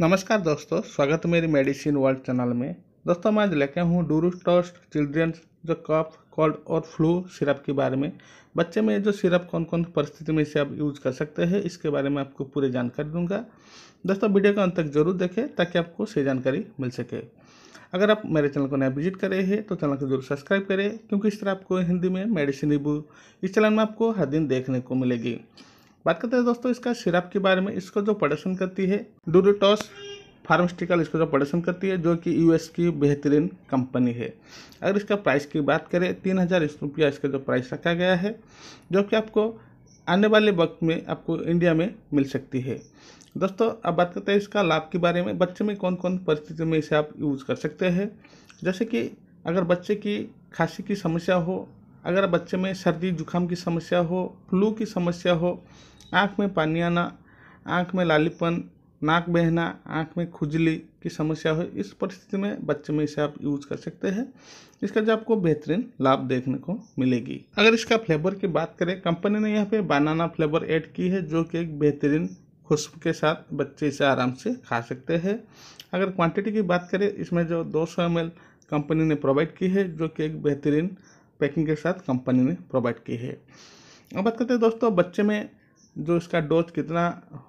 नमस्कार दोस्तों स्वागत है मेरी मेडिसिन वर्ल्ड चैनल में दोस्तों मैं आज लेके हूँ डूरूटॉस्ट चिल्ड्रंस जो कफ कोल्ड और फ्लू सिरप के बारे में बच्चे में जो सिरप कौन कौन परिस्थिति में इसे आप यूज कर सकते हैं इसके बारे में आपको पूरी जानकारी दूंगा दोस्तों वीडियो को अंत तक जरूर देखें ताकि आपको सही जानकारी मिल सके अगर आप मेरे चैनल को नया विजिट करे हैं तो चैनल को जरूर सब्सक्राइब करें क्योंकि इस तरह आपको हिंदी में मेडिसिन रिव्यू इस चैनल में आपको हर दिन देखने को मिलेगी बात करते हैं दोस्तों इसका सिरप के बारे में इसको जो प्रोडक्शन करती है डूरोटॉस फार्मास्यूटिकल इसको जो प्रोडक्शन करती है जो कि यूएस की बेहतरीन कंपनी है अगर इसका प्राइस की बात करें तीन हज़ार रुपया इसका जो प्राइस रखा गया है जो कि आपको आने वाले वक्त में आपको इंडिया में मिल सकती है दोस्तों अब बात करते हैं इसका लाभ के बारे में बच्चे में कौन कौन परिस्थिति में इसे आप यूज़ कर सकते हैं जैसे कि अगर बच्चे की खांसी की समस्या हो अगर बच्चे में सर्दी जुकाम की समस्या हो फ्लू की समस्या हो आँख में पानी आना आँख में लालीपन नाक बहना आँख में खुजली की समस्या हो इस परिस्थिति में बच्चे में इसे आप यूज कर सकते हैं इसका जो आपको बेहतरीन लाभ देखने को मिलेगी अगर इसका फ्लेवर की बात करें कंपनी ने यहाँ पे बनाना फ्लेवर ऐड की है जो कि एक बेहतरीन खुशबू के साथ बच्चे इसे आराम से खा सकते हैं अगर क्वांटिटी की बात करें इसमें जो 200 सौ कंपनी ने प्रोवाइड की है जो कि एक बेहतरीन पैकिंग के साथ कंपनी ने प्रोवाइड की है अब बात करते हैं दोस्तों बच्चे में जो इसका डोज कितना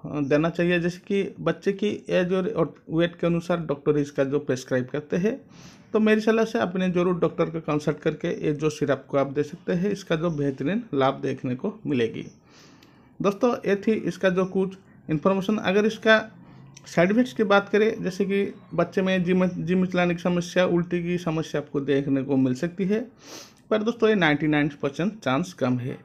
हाँ, देना चाहिए जैसे कि बच्चे की एज और, वेट के अनुसार डॉक्टर इसका जो प्रेस्क्राइब करते हैं तो मेरी सलाह से अपने जरूर डॉक्टर का कंसल्ट करके ये जो सिरप को आप दे सकते हैं इसका जो बेहतरीन लाभ देखने को मिलेगी दोस्तों ये थी इसका जो कुछ इन्फॉर्मेशन अगर इसका साइड इफेक्ट्स की बात करें जैसे कि बच्चे में जिम जिम चलाने की समस्या उल्टी की समस्या आपको देखने को मिल सकती है पर दोस्तों ये नाइन्टी नाइन परसेंट चांस कम है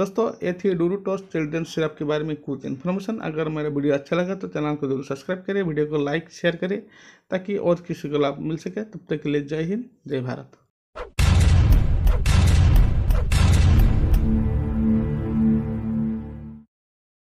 दोस्तों ये थी डूरूटोस चिल्ड्रेन सिरप के बारे में कुछ इन्फॉर्मेशन अगर मेरा वीडियो अच्छा लगा तो चैनल को जरूर सब्सक्राइब करें वीडियो को लाइक शेयर करें ताकि और किसी को लाभ मिल सके तब तक के लिए जय हिंद जय भारत